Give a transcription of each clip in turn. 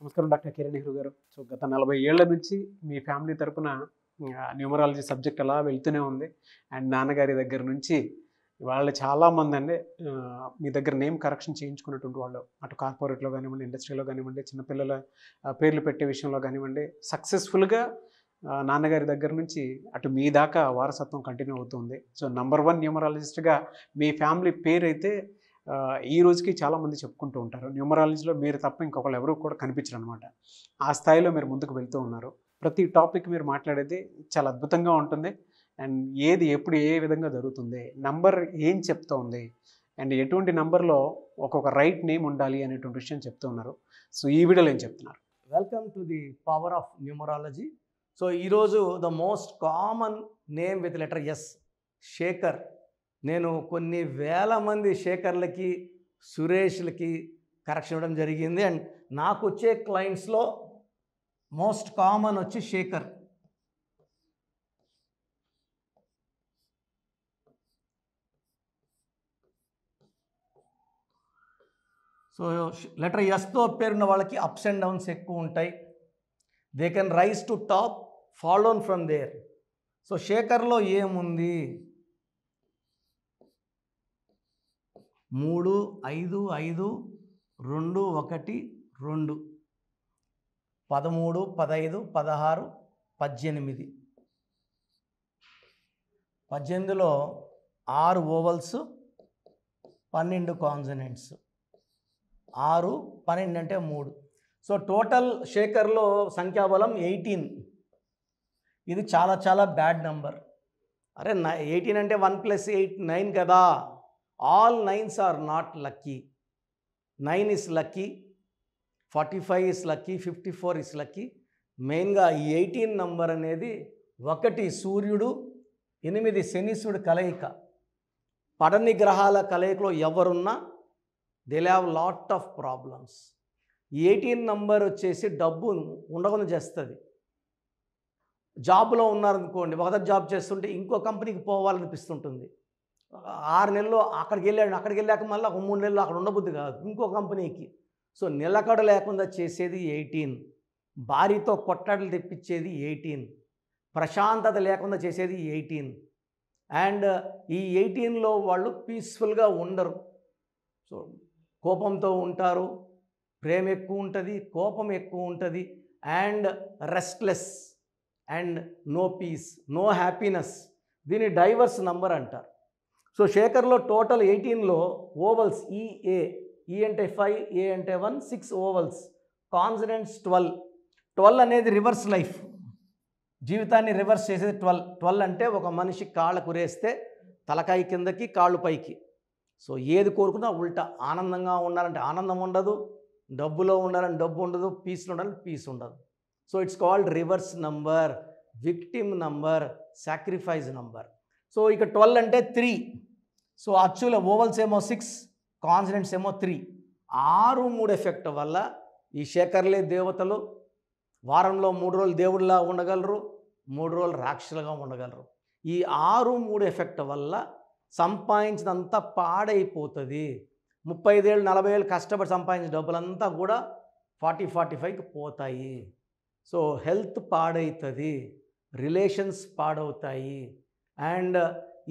నమస్కారం డాక్టర్ కిరణ్ నెహ్రూ గారు సో గత నలభై ఏళ్ల నుంచి మీ ఫ్యామిలీ తరపున న్యూమరాలజీ సబ్జెక్ట్ అలా వెళ్తూనే ఉంది అండ్ నాన్నగారి దగ్గర నుంచి వాళ్ళు చాలామంది అండి మీ దగ్గర నేమ్ కరెక్షన్ చేయించుకున్నటువంటి వాళ్ళు అటు కార్పొరేట్లో కానివ్వండి ఇండస్ట్రీలో కానివ్వండి చిన్నపిల్లల పేర్లు పెట్టే విషయంలో కానివ్వండి సక్సెస్ఫుల్గా నాన్నగారి దగ్గర నుంచి అటు మీ దాకా వారసత్వం కంటిన్యూ అవుతుంది సో నంబర్ వన్ న్యూమరాలజిస్ట్గా మీ ఫ్యామిలీ పేరు అయితే ఈ రోజుకి చాలామంది చెప్పుకుంటూ ఉంటారు న్యూమరాలజీలో మీరు తప్ప ఇంకొకళ్ళు ఎవరు కూడా కనిపించరు అనమాట ఆ స్థాయిలో మీరు ముందుకు వెళ్తూ ఉన్నారు ప్రతి టాపిక్ మీరు మాట్లాడేది చాలా అద్భుతంగా ఉంటుంది అండ్ ఏది ఎప్పుడు ఏ విధంగా జరుగుతుంది నంబర్ ఏం చెప్తూ ఉంది అండ్ ఎటువంటి నంబర్లో ఒక్కొక్క రైట్ నేమ్ ఉండాలి అనేటువంటి విషయం చెప్తూ ఉన్నారు సో ఈ వీడియోలో ఏం చెప్తున్నారు welcome to the power of numerology so ఈరోజు the most common name with letter S Shekhar నేను కొన్ని వేల మంది శేఖర్లకి సురేష్లకి కరెక్షన్ ఇవ్వడం జరిగింది అండ్ నాకు వచ్చే క్లయింట్స్లో మోస్ట్ కామన్ వచ్చి శేఖర్ సో లెటర్ ఎస్తో పేరున్న వాళ్ళకి అప్స్ అండ్ డౌన్స్ ఎక్కువ ఉంటాయి they can rise to top fallen from there so శేఖర్లో ఏముంది మూడు ఐదు ఐదు రెండు ఒకటి రెండు పదమూడు పదహైదు పదహారు పద్దెనిమిది పద్దెనిమిదిలో ఆరు ఓవల్స్ పన్నెండు కాన్సనెంట్స్ ఆరు పన్నెండు అంటే మూడు సో టోటల్ షేకర్లో సంఖ్యాబలం ఎయిటీన్ ఇది చాలా చాలా బ్యాడ్ నెంబర్ అరే నై ఎయిటీన్ అంటే వన్ ప్లస్ ఎయిట్ నైన్ కదా all nines are not lucky nine is lucky forty five is lucky fifty four is lucky మెయిన్గా ఈ ఎయిటీన్ నంబర్ అనేది ఒకటి సూర్యుడు ఎనిమిది శనిసుడు కలయిక పడని గ్రహాల కలయికలో ఎవరున్నా they have lot of problems eighteen number వచ్చేసి డబ్బు ఉండకుండా చేస్తుంది జాబ్లో ఉన్నారనుకోండి ఒక జాబ్ చేస్తుంటే ఇంకో కంపెనీకి పోవాలనిపిస్తుంటుంది ఆరు నెలలు అక్కడికి వెళ్ళాడు అక్కడికి వెళ్ళాక మళ్ళీ ఒక మూడు నెలలు అక్కడ ఉండబుద్ది కాదు ఇంకో కంపెనీకి సో నిలకడ లేకుండా చేసేది ఎయిటీన్ భారీతో కొట్టడలు తెప్పించేది ఎయిటీన్ ప్రశాంతత లేకుండా చేసేది ఎయిటీన్ అండ్ ఈ ఎయిటీన్లో వాళ్ళు పీస్ఫుల్గా ఉండరు సో కోపంతో ఉంటారు ప్రేమ ఎక్కువ ఉంటుంది కోపం ఎక్కువ ఉంటుంది and restless and no peace no happiness దీని డైవర్స్ నంబర్ అంటారు సో షేకర్లో టోటల్ ఎయిటీన్లో vowels E A e, E e అంటే ఫైవ్ ఏ అంటే one six vowels consonants twelve twelve అనేది రివర్స్ లైఫ్ జీవితాన్ని రివర్స్ చేసేది ట్వెల్వ్ ట్వెల్వ్ అంటే ఒక మనిషి కాళ్ళ కురేస్తే తలకాయ కిందకి కాళ్ళు పైకి సో ఏది కోరుకున్నా ఉల్టా ఆనందంగా ఉండాలంటే ఆనందం ఉండదు డబ్బులో ఉండాలని డబ్బు ఉండదు పీస్లో ఉండాలని పీస్ ఉండదు so it's called reverse number victim number sacrifice number so ఇక ట్వెల్వ్ అంటే త్రీ సో అచ్చుల ఓవల్స్ ఏమో సిక్స్ కాన్సనెంట్స్ ఏమో త్రీ ఆరు మూడు ఎఫెక్ట్ వల్ల ఈ శేఖర్లే దేవతలు వారంలో మూడు రోజులు దేవుడిలా ఉండగలరు మూడు రోజులు రాక్షసులుగా ఉండగలరు ఈ ఆరు మూడు ఎఫెక్ట్ వల్ల సంపాదించినంతా పాడైపోతుంది ముప్పై ఐదేళ్ళు నలభై ఏళ్ళు కష్టపడి సంపాదించిన డబ్బులంతా కూడా ఫార్టీ ఫార్టీ ఫైవ్కి పోతాయి సో హెల్త్ పాడవుతుంది రిలేషన్స్ పాడవుతాయి అండ్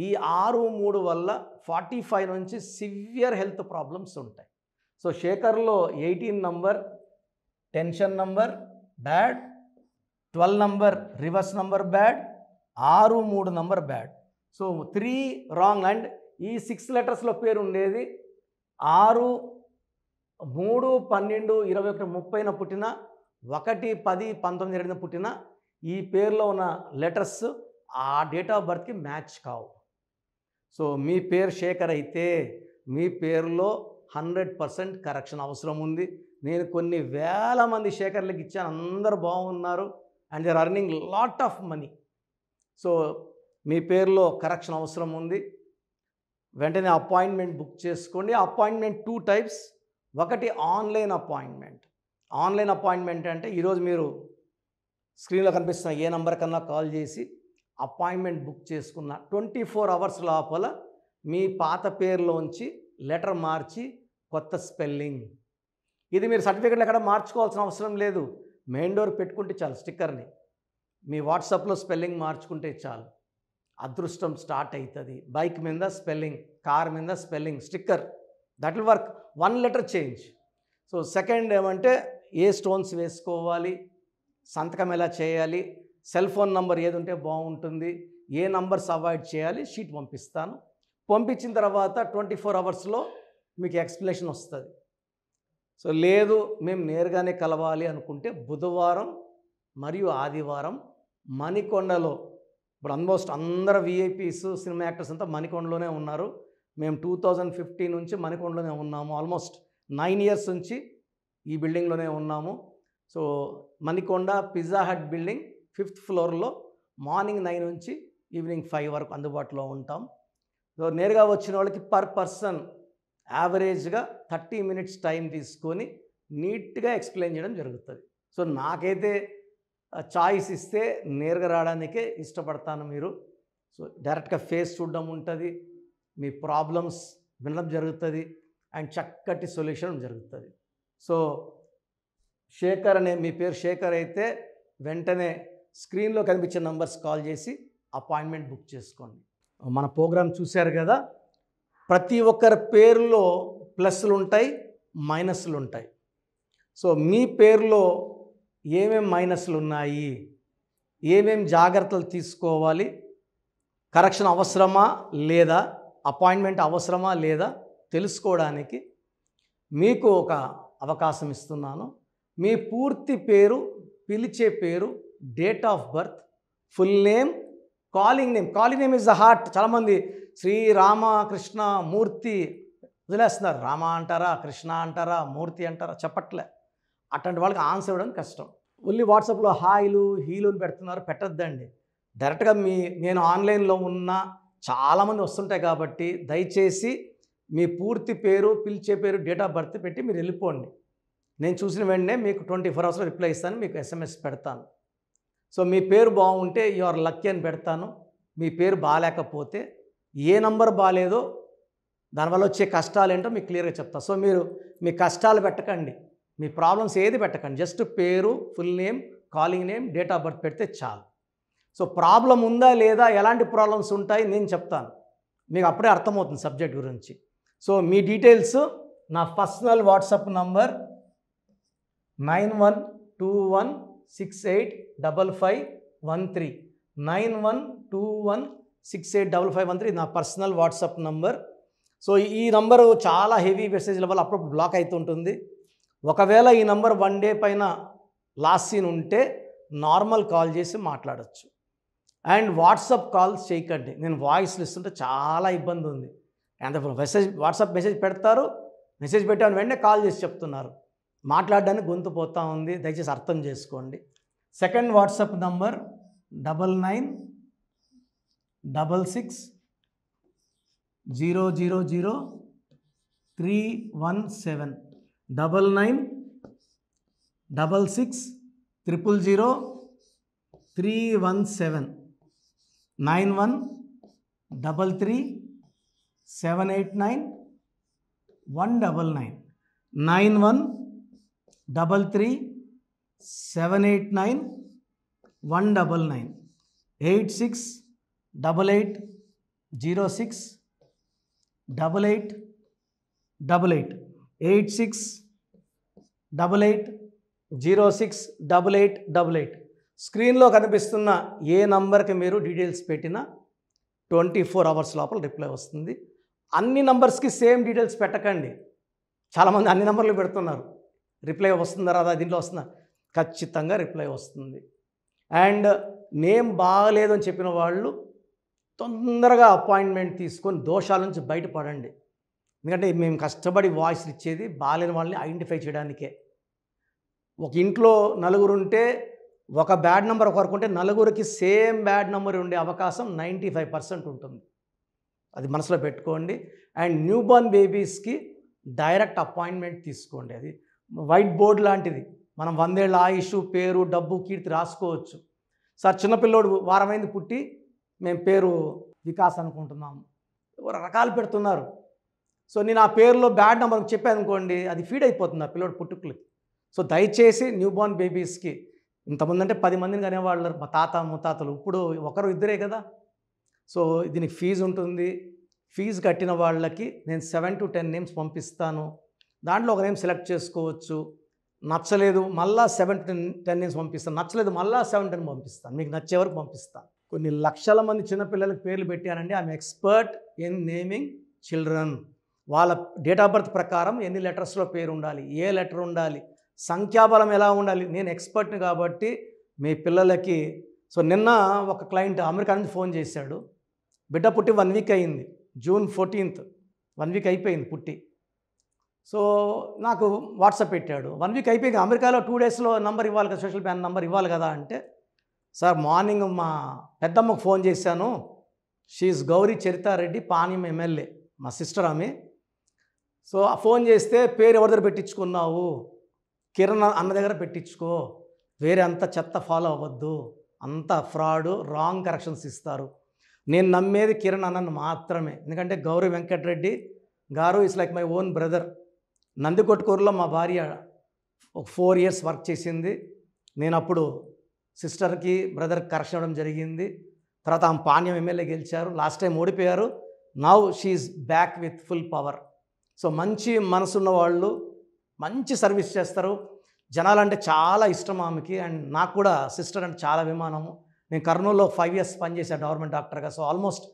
ఈ ఆరు మూడు వల్ల ఫార్టీ ఫైవ్ నుంచి సివియర్ హెల్త్ ప్రాబ్లమ్స్ ఉంటాయి సో శేఖర్లో eighteen number tension number bad twelve number reverse number bad ఆరు మూడు number bad so three wrong and ఈ సిక్స్ లెటర్స్లో పేరు ఉండేది ఆరు మూడు పన్నెండు ఇరవై ఒకటి ముప్పైన పుట్టిన ఒకటి పది పంతొమ్మిది ఇరవైన పుట్టిన ఈ పేరులో ఉన్న లెటర్స్ ఆ డేట్ ఆఫ్ బర్త్కి మ్యాచ్ కావు సో మీ పేరు శేఖర్ అయితే మీ పేరులో హండ్రెడ్ పర్సెంట్ కరెక్షన్ అవసరం ఉంది నేను కొన్ని వేల మంది శేఖర్లకు ఇచ్చాను అందరు బాగున్నారు and they earning lot of money so మీ పేరులో కరెక్షన్ అవసరం ఉంది వెంటనే అపాయింట్మెంట్ బుక్ చేసుకోండి అపాయింట్మెంట్ టూ టైప్స్ ఒకటి ఆన్లైన్ అపాయింట్మెంట్ ఆన్లైన్ అపాయింట్మెంట్ అంటే ఈరోజు మీరు స్క్రీన్లో కనిపిస్తున్న ఏ నెంబర్ కన్నా కాల్ చేసి అపాయింట్మెంట్ బుక్ చేసుకున్న ట్వంటీ ఫోర్ అవర్స్ లోపల మీ పాత పేరులోంచి లెటర్ మార్చి కొత్త స్పెల్లింగ్ ఇది మీరు సర్టిఫికెట్లు ఎక్కడ మార్చుకోవాల్సిన అవసరం లేదు మెయిన్ డోర్ పెట్టుకుంటే చాలు స్టిక్కర్ని మీ వాట్సాప్లో స్పెల్లింగ్ మార్చుకుంటే చాలు అదృష్టం స్టార్ట్ అవుతుంది బైక్ మీద స్పెల్లింగ్ కార్ మీద spelling sticker that will work one letter change so second ఏమంటే ఏ స్టోన్స్ వేసుకోవాలి సంతకం ఎలా చేయాలి సెల్ ఫోన్ నంబర్ ఏది ఉంటే బాగుంటుంది ఏ నంబర్స్ అవాయిడ్ చేయాలి షీట్ పంపిస్తాను పంపించిన తర్వాత ట్వంటీ ఫోర్ అవర్స్లో మీకు ఎక్స్ప్లెనేషన్ వస్తుంది సో లేదు మేము నేరుగానే కలవాలి అనుకుంటే బుధవారం మరియు ఆదివారం మణికొండలో ఇప్పుడు ఆల్మోస్ట్ అందరు విఐపీస్ సినిమా యాక్టర్స్ అంతా మణికొండలోనే ఉన్నారు మేము టూ థౌజండ్ ఫిఫ్టీన్ నుంచి మణికొండలోనే ఉన్నాము ఆల్మోస్ట్ నైన్ ఇయర్స్ నుంచి ఈ బిల్డింగ్లోనే ఉన్నాము so Manikonda Pizza Hut building fifth ఫ్లోర్లో మార్నింగ్ నైన్ నుంచి ఈవినింగ్ ఫైవ్ వరకు అందుబాటులో ఉంటాం సో నేరుగా వచ్చిన వాళ్ళకి పర్ పర్సన్ యావరేజ్గా థర్టీ మినిట్స్ టైం తీసుకొని నీట్గా ఎక్స్ప్లెయిన్ చేయడం జరుగుతుంది సో నాకైతే చాయిస్ ఇస్తే నేరుగా రావడానికే ఇష్టపడతాను మీరు సో డైరెక్ట్గా ఫేస్ చూడడం ఉంటుంది మీ ప్రాబ్లమ్స్ వినడం జరుగుతుంది అండ్ చక్కటి సొల్యూషన్ జరుగుతుంది సో శేఖర్ అనే మీ పేరు శేఖర్ అయితే వెంటనే స్క్రీన్లో కనిపించే నంబర్స్ కాల్ చేసి అపాయింట్మెంట్ బుక్ చేసుకోండి మన ప్రోగ్రామ్ చూశారు కదా ప్రతి ఒక్కరి పేరులో ప్లస్లు ఉంటాయి మైనస్లు ఉంటాయి సో మీ పేరులో ఏమేం మైనస్లు ఉన్నాయి ఏమేం జాగ్రత్తలు తీసుకోవాలి కరెక్షన్ అవసరమా లేదా అపాయింట్మెంట్ అవసరమా లేదా తెలుసుకోవడానికి మీకు ఒక అవకాశం ఇస్తున్నాను మీ పూర్తి పేరు పిలిచే పేరు date of birth full name calling name calling name is the heart చాలామంది శ్రీ రామ కృష్ణ మూర్తి వదిలేస్తున్నారు రామ అంటారా కృష్ణ అంటారా మూర్తి అంటారా చెప్పట్లే అట్లాంటి వాళ్ళకి ఆన్సర్ ఇవ్వడం కష్టం ఓన్లీ వాట్సాప్లో హాయిలు హీలు పెడుతున్నారు పెట్టద్దండి డైరెక్ట్గా మీ నేను ఆన్లైన్లో ఉన్న చాలామంది వస్తుంటాయి కాబట్టి దయచేసి మీ పూర్తి పేరు పిలిచే పేరు డేట్ ఆఫ్ బర్త్ పెట్టి మీరు వెళ్ళిపోండి నేను చూసిన వెంటనే మీకు ట్వంటీ ఫోర్ అవర్స్లో రిప్లై ఇస్తాను మీకు ఎస్ఎంఎస్ పెడతాను సో మీ పేరు బాగుంటే యు ఆర్ లక్కీ అని పెడతాను మీ పేరు బాగాలేకపోతే ఏ నంబర్ బాగాలేదో దానివల్ల వచ్చే కష్టాలు ఏంటో మీకు క్లియర్గా చెప్తా సో మీరు మీ కష్టాలు పెట్టకండి మీ ప్రాబ్లమ్స్ ఏది పెట్టకండి జస్ట్ పేరు full name calling name date of birth పెడితే చాలు సో ప్రాబ్లం ఉందా లేదా ఎలాంటి ప్రాబ్లమ్స్ ఉంటాయి నేను చెప్తాను మీకు అప్పుడే అర్థమవుతుంది సబ్జెక్ట్ గురించి సో మీ డీటెయిల్స్ నా personal WhatsApp number nine one two one six eight double five one three nine one two one six eight double five one three నా పర్సనల్ వాట్సాప్ నంబర్ సో ఈ నంబర్ చాలా heavy మెసేజ్ల వల్ల అప్పుడప్పుడు block అవుతుంటుంది ఒకవేళ ఈ నంబర్ వన్ డే పైన లాస్ట్ సీన్ ఉంటే నార్మల్ కాల్ చేసి మాట్లాడచ్చు అండ్ వాట్సాప్ కాల్స్ చేయకండి నేను వాయిస్లు ఇస్తుంటే చాలా ఇబ్బంది ఉంది అంత మెసేజ్ వాట్సాప్ మెసేజ్ పెడతారు మెసేజ్ పెట్టాను వెంటనే కాల్ చేసి చెప్తున్నారు మాట్లాడడానికి గొంతు పోతూ ఉంది దయచేసి అర్థం చేసుకోండి second WhatsApp number double nine double six zero zero zero three one seven double nine double six triple zero three one seven nine one double three seven eight nine one double nine nine one double three seven eight nine one double nine eight six double eight zero six double eight double eight eight six double eight zero six double eight double eight స్క్రీన్లో కనిపిస్తున్న ఏ నంబర్కి మీరు details పెట్టినా twenty four hours లోపల reply వస్తుంది అన్ని నంబర్స్కి same details పెట్టకండి చాలామంది అన్ని నంబర్లు పెడుతున్నారు రిప్లై వస్తుందా రాదా దీంట్లో వస్తుందా ఖచ్చితంగా రిప్లై వస్తుంది అండ్ నేమ్ బాగలేదు అని చెప్పిన వాళ్ళు తొందరగా అపాయింట్మెంట్ తీసుకొని దోషాల నుంచి బయటపడండి ఎందుకంటే మేము కష్టపడి వాయిస్ ఇచ్చేది బాగాలేని వాళ్ళని ఐడెంటిఫై చేయడానికే ఒక ఇంట్లో నలుగురు ఉంటే ఒక బ్యాడ్ నెంబర్ ఒకరికి ఉంటే నలుగురికి సేమ్ బ్యాడ్ నెంబర్ ఉండే అవకాశం నైంటీ ఫైవ్ పర్సెంట్ ఉంటుంది అది మనసులో పెట్టుకోండి అండ్ న్యూబార్న్ బేబీస్కి డైరెక్ట్ అపాయింట్మెంట్ తీసుకోండి అది వైట్ బోర్డ్ లాంటిది మనం వందేళ్ళ ఆయుష్ పేరు డబ్బు కీర్తి రాసుకోవచ్చు సార్ చిన్నపిల్లోడు వారమైంది పుట్టి మేము పేరు వికాస్ అనుకుంటున్నాము రకాలు పెడుతున్నారు సో నేను ఆ పేరులో బ్యాడ్ నెంబర్ చెప్పాను అనుకోండి అది ఫీడ్ అయిపోతుంది ఆ పిల్లోడు పుట్టుకులకి సో దయచేసి న్యూ బోర్న్ బేబీస్కి ఇంతమంది అంటే పది మందిని కనేవాళ్ళు మా తాత ముత్తాతలు ఇప్పుడు ఒకరు ఇద్దరే కదా సో దీనికి ఫీజు ఉంటుంది ఫీజు కట్టిన వాళ్ళకి నేను సెవెన్ టు టెన్ నేమ్స్ పంపిస్తాను దాంట్లో ఒక నేమ్ సెలెక్ట్ చేసుకోవచ్చు నచ్చలేదు మళ్ళా సెవెన్ టెన్ టెన్ నేమ్స్ పంపిస్తాను నచ్చలేదు మళ్ళా సెవెన్ టెన్ పంపిస్తాను మీకు నచ్చే వరకు పంపిస్తాను కొన్ని లక్షల మంది చిన్నపిల్లలకు పేర్లు పెట్టానండి I'm expert in naming children వాళ్ళ డేట్ ఆఫ్ బర్త్ ప్రకారం ఎన్ని లెటర్స్లో పేరు ఉండాలి ఏ లెటర్ ఉండాలి సంఖ్యాబలం ఎలా ఉండాలి నేను ఎక్స్పర్ట్ని కాబట్టి మీ పిల్లలకి సో నిన్న ఒక క్లయింట్ అమెరికా నుంచి ఫోన్ చేశాడు బిడ్డ పుట్టి వన్ వీక్ అయింది జూన్ ఫోర్టీన్త్ వన్ వీక్ అయిపోయింది పుట్టి సో నాకు వాట్సాప్ పెట్టాడు వన్ వీక్ అయిపోయింది అమెరికాలో టూ డేస్లో నెంబర్ ఇవ్వాలి కదా సోషల్ బ్యాన్ నెంబర్ ఇవ్వాలి కదా అంటే సార్ మార్నింగ్ మా పెద్దమ్మకు ఫోన్ చేశాను షీఈ్ గౌరీ చరితారెడ్డి పానీ ఎమ్మెల్యే మా సిస్టర్ ఆమె సో ఆ ఫోన్ చేస్తే పేరు ఎవరి దగ్గర పెట్టించుకున్నావు కిరణ్ అన్న దగ్గర పెట్టించుకో వేరే అంత చెత్త ఫాలో అవ్వద్దు అంత ఫ్రాడ్ రాంగ్ కరెక్షన్స్ ఇస్తారు నేను నమ్మేది కిరణ్ అన్నను మాత్రమే ఎందుకంటే గౌరీ వెంకటరెడ్డి గారు is like my own brother నందికొట్కూరులో మా భార్య ఒక ఫోర్ ఇయర్స్ వర్క్ చేసింది నేను అప్పుడు సిస్టర్కి బ్రదర్ కరెక్షన్ ఇవ్వడం జరిగింది తర్వాత ఆమె పాణ్యం ఎమ్మెల్యే గెలిచారు లాస్ట్ టైం ఓడిపోయారు now she's back with full power so మంచి మనసున్న వాళ్ళు మంచి సర్వీస్ చేస్తారు జనాలు అంటే చాలా ఇష్టం ఆమెకి అండ్ నాకు కూడా సిస్టర్ అంటే చాలా అభిమానము నేను కర్నూలులో ఫైవ్ ఇయర్స్ పనిచేశాను గవర్నమెంట్ డాక్టర్గా సో ఆల్మోస్ట్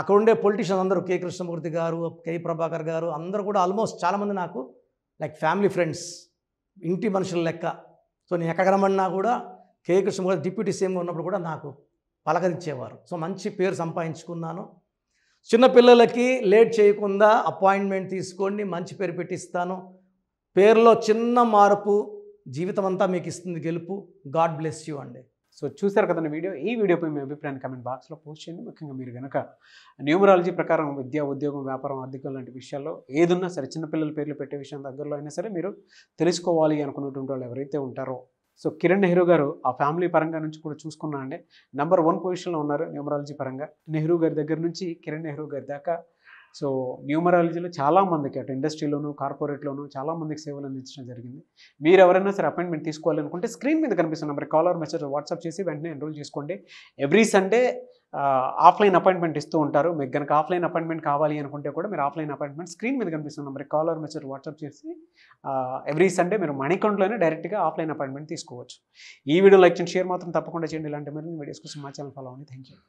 అక్కడ ఉండే పొలిటీషియన్స్ అందరూ కే కృష్ణమూర్తి గారు కే ప్రభాకర్ గారు అందరూ కూడా ఆల్మోస్ట్ చాలామంది నాకు లైక్ ఫ్యామిలీ ఫ్రెండ్స్ ఇంటి మనుషుల లెక్క సో నేను ఎక్కడ కనబడినా కూడా కే కృష్ణ గారు డిప్యూటీ సీఎం ఉన్నప్పుడు కూడా నాకు పలకరించేవారు సో మంచి పేరు సంపాదించుకున్నాను చిన్నపిల్లలకి లేట్ చేయకుండా అపాయింట్మెంట్ తీసుకోండి మంచి పేరు పెట్టిస్తాను పేరులో చిన్న మార్పు జీవితం అంతా మీకు ఇస్తుంది గెలుపు గాడ్ బ్లెస్ యూ అండి సో చూశారు కదన్న వీడియో ఈ వీడియోపై మీ అభిప్రాయాన్ని కమెంట్ బాక్స్లో పోస్ట్ చేయండి ముఖ్యంగా మీరు కనుక న్యూమరాలజీ ప్రకారం విద్య ఉద్యోగం వ్యాపారం ఆర్థికం లాంటి విషయాల్లో ఏదున్నా సరే చిన్నపిల్లల పేర్లు పెట్టే విషయం దగ్గరలో అయినా సరే మీరు తెలుసుకోవాలి అనుకున్నటువంటి వాళ్ళు ఎవరైతే ఉంటారో సో కిరణ్ నెహ్రూ గారు ఆ ఫ్యామిలీ పరంగా నుంచి కూడా చూసుకున్నా అండి నెంబర్ వన్ పొజిషన్లో ఉన్నారు న్యూమరాలజీ పరంగా నెహ్రూ గారి దగ్గర నుంచి కిరణ్ నెహ్రూ గారి దాకా సో న్యూమరాలజీలో చాలామందికి అటు ఇండస్ట్రీలోను కార్పొరేట్లోను చాలామందికి సేవలు అందించడం జరిగింది మీరు ఎవరైనా సరే అపాయింట్మెంట్ తీసుకోవాలనుకుంటే స్క్రీన్ మీద కనిపిస్తున్న నెంబర్ కాలర్ మెసేజ్ వాట్సాప్ చేసి వెంటనే ఎన్రోల్ చేసుకోండి ఎవ్రీ సండే ఆఫ్లైన్ అపాయింట్మెంట్ ఇస్తూ ఉంటారు మీకు కనుక ఆఫ్లైన్ అపాయింట్మెంట్ కావాలి అనుకుంటే కూడా మీరు ఆఫ్లైన్ అపాయింట్మెంట్ స్క్రీన్ మీద కనిపిస్తున్న నెంబర్ కాలర్ మెసేజ్ వాట్సాప్ చేసి ఎవ్రీ సండే మీరు మణికొండలోనే డైరెక్ట్గా ఆఫ్లైన్ అపాయింట్మెంట్ తీసుకోవచ్చు ఈ వీడియో లైక్ చేయండి షేర్ మాత్రం తప్పకుండా చేయండి ఇలాంటి మీరు వీడియోస్ కోసం మా ఛానల్ ఫాలో అవ్వండి థ్యాంక్ యూ